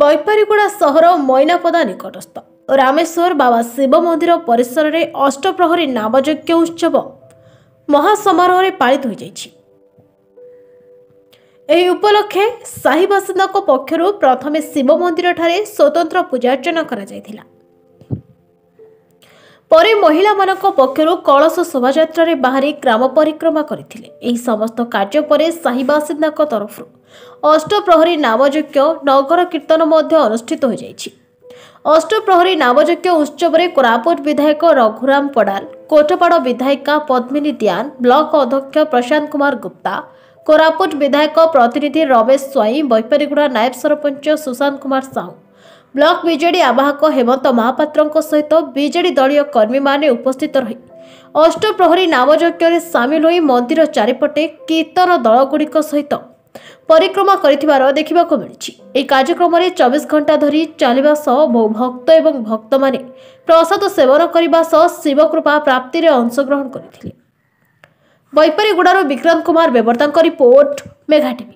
ବୈପାରିଗୁଡ଼ା ସହର ମଇନାପଦା ନିକଟସ୍ଥ ରାମେଶ୍ୱର ବାବା ଶିବ ମନ୍ଦିର ପରିସରରେ ଅଷ୍ଟପ୍ରହରୀ ନାମଯଜ୍ଞ ଉତ୍ସବ ମହାସମାରୋହରେ ପାଳିତ ହୋଇଯାଇଛି ଏହି ଉପଲକ୍ଷେ ସାହି ବାସିନ୍ଦାଙ୍କ ପକ୍ଷରୁ ପ୍ରଥମେ ଶିବ ମନ୍ଦିରଠାରେ ସ୍ୱତନ୍ତ୍ର ପୂଜାର୍ଚ୍ଚନା କରାଯାଇଥିଲା ପରେ ମହିଳାମାନଙ୍କ ପକ୍ଷରୁ କଳସ ଶୋଭାଯାତ୍ରାରେ ବାହାରି ଗ୍ରାମ ପରିକ୍ରମା କରିଥିଲେ ଏହି ସମସ୍ତ କାର୍ଯ୍ୟ ପରେ ସାହି ବାସିନ୍ଦାଙ୍କ ତରଫରୁ ଅଷ୍ଟପ୍ରହରୀ ନାମଯଜ୍ଞ ନଗର କୀର୍ତ୍ତନ ମଧ୍ୟ ଅନୁଷ୍ଠିତ ହୋଇଯାଇଛି ଅଷ୍ଟପ୍ରହରୀ ନାମଯଜ୍ଞ ଉତ୍ସବରେ କୋରାପୁଟ ବିଧାୟକ ରଘୁରାମ ପଡ଼ାଲ କୋଟପାଡ଼ ବିଧାୟିକା ପଦ୍ମିନୀ ଦିଆନ ବ୍ଲକ ଅଧ୍ୟକ୍ଷ ପ୍ରଶାନ୍ତ କୁମାର ଗୁପ୍ତା କୋରାପୁଟ ବିଧାୟକ ପ୍ରତିନିଧି ରମେଶ ସ୍ୱାଇଁ ବୈପାରିଗୁଡ଼ା ନାୟବ ସରପଞ୍ଚ ସୁଶାନ୍ତ କୁମାର ସାହୁ ବ୍ଲକ ବିଜେଡି ଆବାହକ ହେମନ୍ତ ମହାପାତ୍ରଙ୍କ ସହିତ ବିଜେଡି ଦଳୀୟ କର୍ମୀମାନେ ଉପସ୍ଥିତ ରହି ଅଷ୍ଟପ୍ରହରୀ ନାମଯଜ୍ଞରେ ସାମିଲ ହୋଇ ମନ୍ଦିର ଚାରିପଟେ କୀର୍ତ୍ତନ ଦଳଗୁଡ଼ିକ ସହିତ ପରିକ୍ରମା କରିଥିବାର ଦେଖିବାକୁ ମିଳିଛି ଏହି କାର୍ଯ୍ୟକ୍ରମରେ ଚବିଶ ଘଣ୍ଟା ଧରି ଚାଲିବା ସହ ବହୁ ଭକ୍ତ ଏବଂ ଭକ୍ତମାନେ ପ୍ରସାଦ ସେବନ କରିବା ସହ ଶିବକୃପା ପ୍ରାପ୍ତିରେ ଅଂଶଗ୍ରହଣ କରିଥିଲେ ବୈପାରୀଗୁଡ଼ାରୁ ବିକ୍ରାନ୍ତ କୁମାର ବେବର୍ତ୍ତାଙ୍କ ରିପୋର୍ଟ ମେଘା ଟିଭି